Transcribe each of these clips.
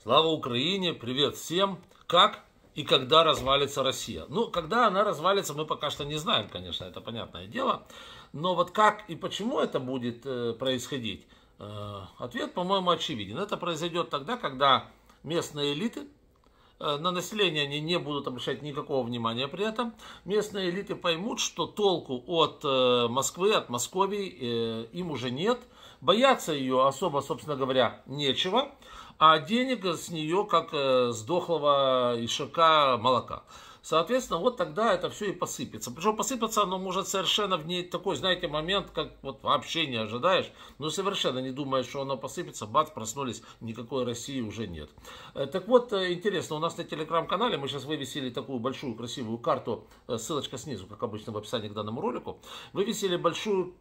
Слава Украине, привет всем. Как и когда развалится Россия? Ну, когда она развалится, мы пока что не знаем, конечно, это понятное дело. Но вот как и почему это будет э, происходить, э, ответ, по-моему, очевиден. Это произойдет тогда, когда местные элиты, э, на население они не будут обращать никакого внимания при этом. Местные элиты поймут, что толку от э, Москвы, от Московии э, им уже нет. Бояться ее особо, собственно говоря, нечего а денег с нее как э, с дохлого ишака молока. Соответственно, вот тогда это все и посыпется. Причем посыпаться оно может совершенно в ней такой, знаете, момент, как вот вообще не ожидаешь, но ну, совершенно не думаешь, что оно посыпется, бац, проснулись, никакой России уже нет. Э, так вот, э, интересно, у нас на телеграм-канале мы сейчас вывесили такую большую красивую карту, э, ссылочка снизу, как обычно в описании к данному ролику, вывесили большой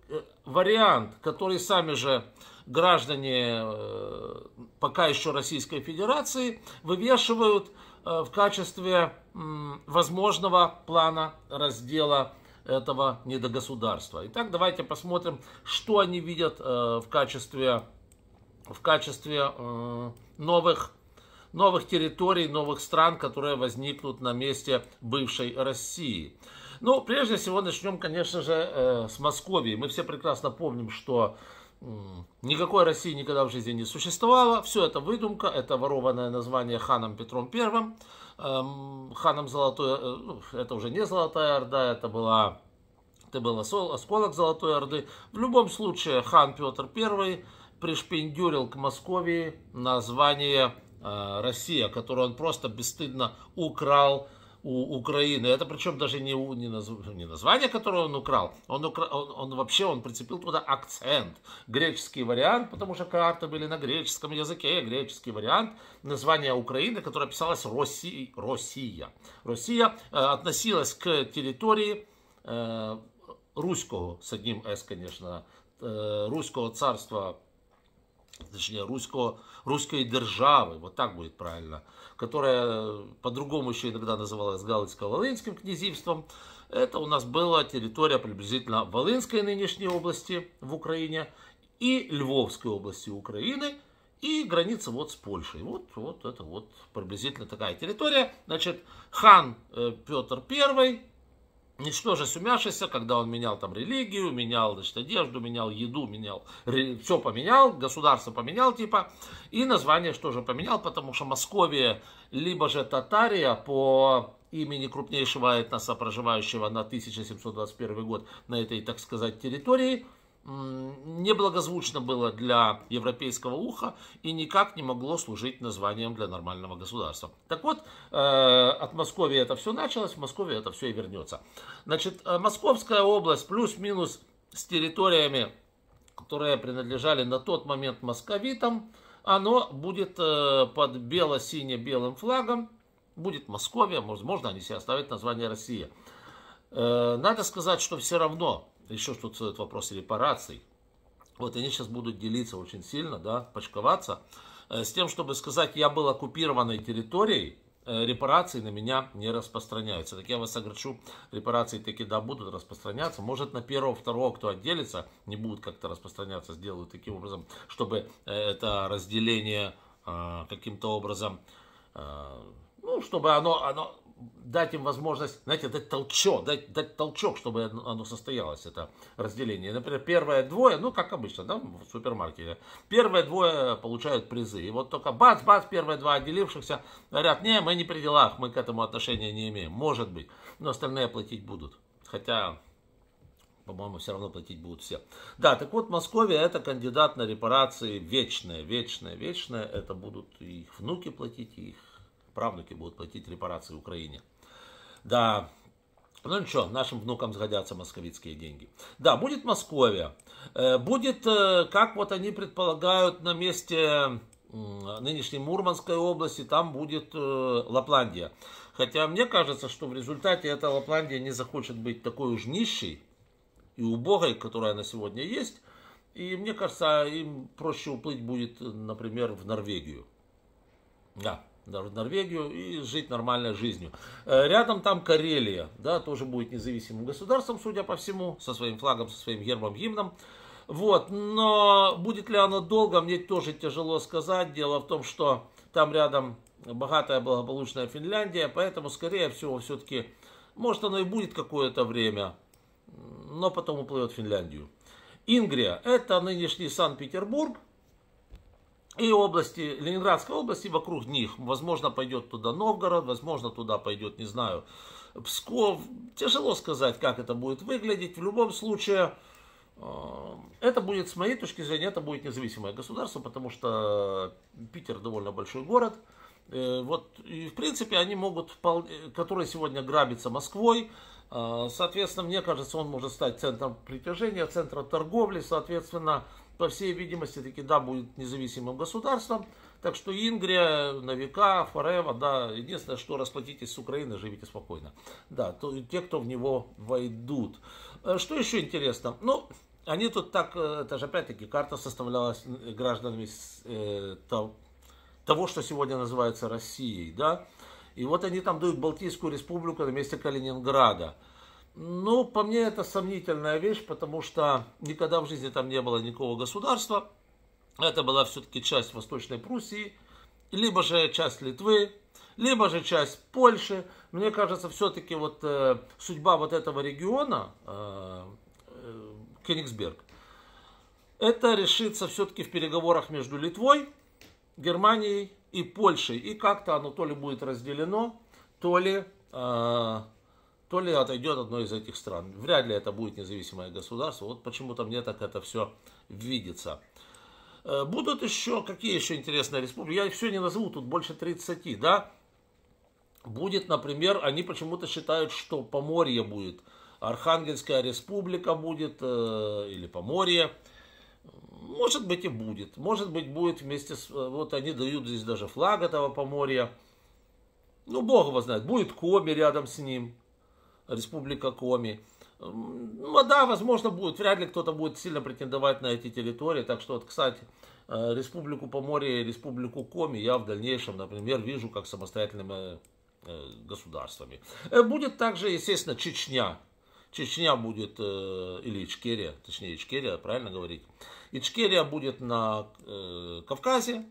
вариант, который сами же граждане пока еще Российской Федерации вывешивают Э, в качестве возможного плана раздела этого недогосударства. Итак, давайте посмотрим, что они видят э, в качестве, в качестве э, новых, новых территорий, новых стран, которые возникнут на месте бывшей России. Ну, прежде всего, начнем, конечно же, с Московии. Мы все прекрасно помним, что Никакой России никогда в жизни не существовало. Все это выдумка, это ворованное название ханом Петром Первым. Эм, ханом Золотой, э, ну, это уже не Золотая Орда, это была это был осколок Золотой Орды. В любом случае, хан Петр первый пришпендюрил к Москве название э, Россия, которую он просто бесстыдно украл у Украины. Это причем даже не, не, наз, не название, которое он украл. Он, укра, он, он вообще он прицепил туда акцент. Греческий вариант, потому что карты были на греческом языке. Греческий вариант названия Украины, которое писалось Росси, Россия. Россия э, относилась к территории э, русского, с одним «с», конечно, э, русского царства точнее русско, русской державы, вот так будет правильно, которая по-другому еще иногда называлась Галицко-Волынским князевством. Это у нас была территория приблизительно Волынской нынешней области в Украине и Львовской области Украины – и граница вот с Польшей. Вот, вот это вот приблизительно такая территория. Значит, хан э, Петр Первый ничтоже сумявшийся, когда он менял там религию, менял значит, одежду, менял еду, менял, все поменял, государство поменял типа, и название что же поменял, потому что Московия, либо же Татария по имени крупнейшего этноса, проживающего на 1721 год на этой, так сказать, территории – неблагозвучно было для европейского уха и никак не могло служить названием для нормального государства. Так вот, э, от Москвы это все началось, в Москве это все и вернется. Значит, э, Московская область плюс-минус с территориями, которые принадлежали на тот момент московитам, оно будет э, под бело-сине-белым флагом, будет Московия, возможно, они себе оставят название Россия. Надо сказать, что все равно еще что-то этот вопрос репараций. Вот они сейчас будут делиться очень сильно, да, почковаться, э, с тем, чтобы сказать, я был оккупированной территорией, э, репарации на меня не распространяются. Так я вас огорчу, репарации таки да будут распространяться. Может на первого, второго, кто отделится, не будут как-то распространяться, сделают таким образом, чтобы э, это разделение каким-то образом, ну, чтобы оно, оно дать им возможность, знаете, дать толчок, дать, дать толчок, чтобы оно состоялось, это разделение. Например, первое двое, ну, как обычно, да, в супермаркете, первые двое получают призы. И вот только бац-бац, первые два отделившихся говорят, не, мы не при делах, мы к этому отношения не имеем. Может быть, но остальные платить будут. Хотя, по-моему, все равно платить будут все. Да, так вот, Московия это кандидат на репарации вечная, вечная, вечная. Это будут их внуки платить, их правнуки будут платить репарации Украине. Да, ну ничего, нашим внукам сгодятся московицкие деньги. Да, будет Московия. Э, будет, э, как вот они предполагают, на месте нынешней Мурманской области, там будет э, Лапландия. Хотя мне кажется, что в результате эта Лапландия не захочет быть такой уж нищей и убогой, которая на сегодня есть. И мне кажется, им проще уплыть будет, например, в Норвегию. Да в Норвегию и жить нормальной жизнью. Э, рядом там Карелия, да, тоже будет независимым государством, судя по всему, со своим флагом, со своим гербом, гимном. Вот, но будет ли оно долго, мне тоже тяжело сказать. Дело в том, что там рядом богатая благополучная Финляндия, поэтому, скорее всего, все-таки, может, оно и будет какое-то время, но потом уплывет в Финляндию. Ингрия – это нынешний Санкт-Петербург, и области, Ленинградской области, вокруг них, возможно, пойдет туда Новгород, возможно, туда пойдет, не знаю, Псков. Тяжело сказать, как это будет выглядеть. В любом случае, э, это будет, с моей точки зрения, это будет независимое государство, потому что Питер довольно большой город. Э, вот, и в принципе, они могут, которые сегодня грабится Москвой, э, соответственно, мне кажется, он может стать центром притяжения, центром торговли, соответственно, по всей видимости, таки, да, будет независимым государством. Так что Ингрия на века, forever, да, единственное, что расплатитесь с Украиной, живите спокойно. Да, то, те, кто в него войдут. Э, что еще интересно? Ну, они тут так, э, это же опять-таки карта составлялась гражданами э, того, что сегодня называется Россией, да. И вот они там дают Балтийскую республику на месте Калининграда. Ну, по мне это сомнительная вещь, потому что никогда в жизни там не было никакого государства. Это была все-таки часть Восточной Пруссии, либо же часть Литвы, либо же часть Польши. Мне кажется, все-таки вот э, судьба вот этого региона, э, э, Кенигсберг, это решится все-таки в переговорах между Литвой, Германией и Польшей. И как-то оно то ли будет разделено, то ли... Э, то ли отойдет одно из этих стран. Вряд ли это будет независимое государство. Вот почему-то мне так это все видится. Э, будут еще, какие еще интересные республики? Я их все не назову, тут больше 30, да? Будет, например, они почему-то считают, что Поморье будет. Архангельская республика будет, э, или Поморье. Может быть и будет. Может быть будет вместе с... Э, вот они дают здесь даже флаг этого Поморья. Ну, бог его знает. Будет Коми рядом с ним. Республика Коми. Ну да, возможно будет, вряд ли кто-то будет сильно претендовать на эти территории, так что вот, кстати, э, Республику Поморье и Республику Коми я в дальнейшем, например, вижу как самостоятельными э, государствами. Э, будет также, естественно, Чечня. Чечня будет, или Ичкерия, точнее Ичкерия, правильно говорить. Ичкерия будет на Кавказе,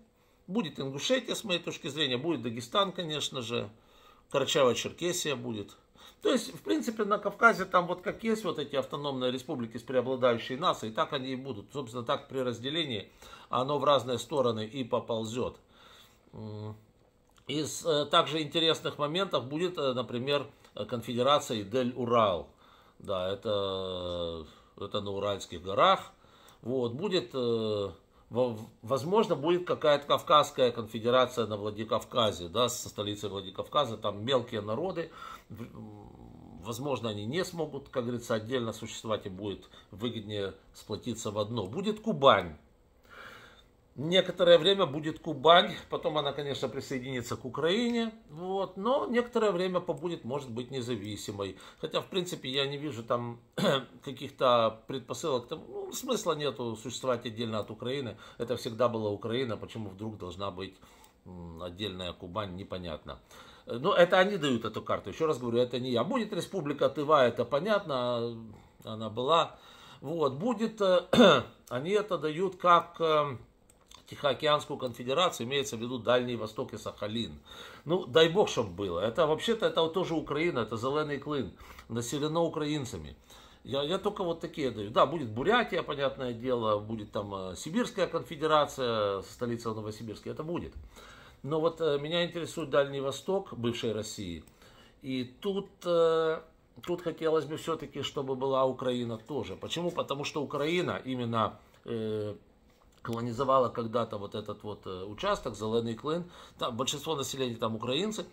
будет Ингушетия, с моей точки зрения, будет Дагестан, конечно же, Карачаево-Черкесия будет – то есть, в принципе, на Кавказе там вот как есть вот эти автономные республики с преобладающей нацией, так они и будут. Собственно, так при разделении оно в разные стороны и поползет. Из э, также интересных моментов будет, э, например, конфедерация Дель-Урал. Да, это, э, это на Уральских горах. Вот, будет возможно, будет какая-то Кавказская конфедерация на Владикавказе, да, со столицей Владикавказа, там мелкие народы, возможно, они не смогут, как говорится, отдельно существовать и будет выгоднее сплотиться в одно. Будет Кубань, Некоторое время будет Кубань, потом она, конечно, присоединится к Украине, вот, но некоторое время побудет, может быть, независимой. Хотя, в принципе, я не вижу там каких-то предпосылок, там, ну, смысла нету существовать отдельно от Украины. Это всегда была Украина, почему вдруг должна быть отдельная Кубань, непонятно. Но это они дают эту карту, еще раз говорю, это не я. Будет республика Тыва, это понятно, она была. Вот, будет, э, они это дают как э, Тихоокеанскую конфедерацию, имеется в виду Дальний Восток и Сахалин. Ну, дай бог, чтобы было. Это вообще-то это тоже Украина, это зеленый клин, населено украинцами. Я, я только вот такие даю. Да, будет Бурятия, понятное дело, будет там э, Сибирская конфедерация, столица Новосибирска, это будет. Но вот э, меня интересует Дальний Восток, бывшей России. И тут, э, тут хотелось бы все-таки, чтобы была Украина тоже. Почему? Потому что Украина именно колонизовала когда-то вот этот вот э, участок, Зеленый Клин. Там большинство населения там украинцы.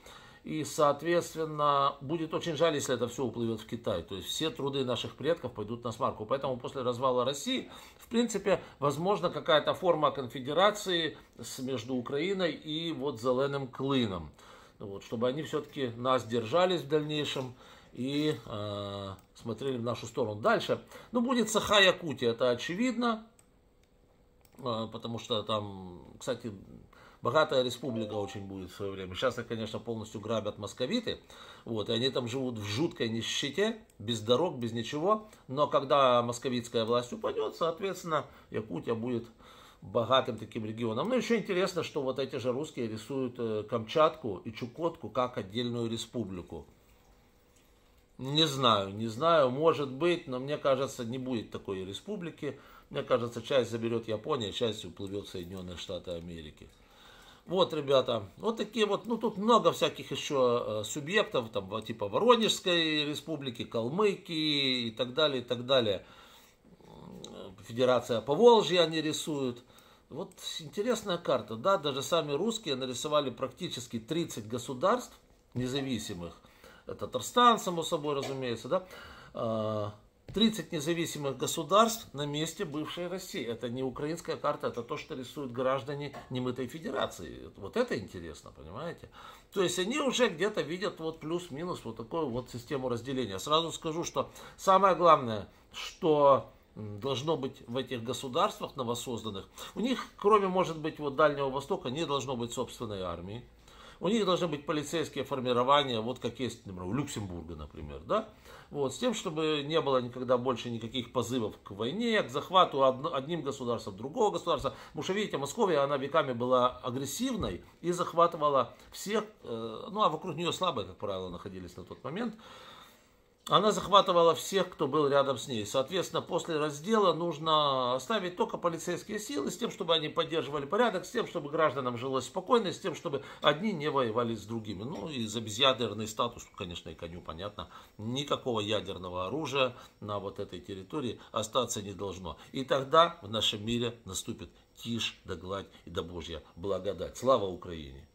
И, соответственно, будет очень жаль, если это все уплывет в Китай. То есть все труды наших предков пойдут на смарку. Поэтому после развала России, в принципе, возможно какая-то форма конфедерации между Украиной и вот Зеленым Клином. Ну вот, чтобы они все-таки нас держались в дальнейшем и э, смотрели в нашу сторону. Дальше, ну, будет Саха-Якутия, это очевидно. Э, потому что там, кстати, богатая республика очень будет в свое время. Сейчас конечно, полностью грабят московиты, вот, и они там живут в жуткой нищете, без дорог, без ничего, но когда московитская власть упадет, соответственно, Якутия будет богатым таким регионом. Ну, еще интересно, что вот эти же русские рисуют э, Камчатку и Чукотку как отдельную республику. Не знаю, не знаю, может быть, но мне кажется, не будет такой республики. Мне кажется, часть заберет Япония, часть уплывет в Соединенные Штаты Америки. Вот, ребята, вот такие вот, ну тут много всяких еще э, субъектов, там типа Воронежской республики, Калмыкии и так далее, и так далее. Федерация Поволжья они рисуют. Вот интересная карта, да, даже сами русские нарисовали практически 30 государств независимых. Это Татарстан, само собой, разумеется, да а, 30 независимых государств на месте бывшей России. Это не украинская карта, это то, что рисуют граждане немытой федерации. Вот это интересно, понимаете? То есть они уже где-то видят вот плюс-минус вот такую вот систему разделения. Сразу скажу, что самое главное, что должно быть в этих государствах новосозданных, у них, кроме, может быть, вот Дальнего Востока, не должно быть собственной армии у них должны быть полицейские формирования, вот как есть, например, у Люксембурга, например, да, вот, с тем, чтобы не было никогда больше никаких позывов к войне, к захвату одним государством другого государства. Потому что, видите, Московия, она веками была агрессивной и захватывала всех, э, ну, а вокруг нее слабые, как правило, находились на тот момент, она захватывала всех, кто был рядом с ней. Соответственно, после раздела нужно оставить только полицейские силы с тем, чтобы они поддерживали порядок, с тем, чтобы гражданам жилось спокойно, с тем, чтобы одни не воевали с другими. Ну и за безъядерный статус, ну, конечно, и коню понятно, никакого ядерного оружия на вот этой территории остаться не должно. И тогда в нашем мире наступит тишь да гладь и да Божья благодать. Слава Украине!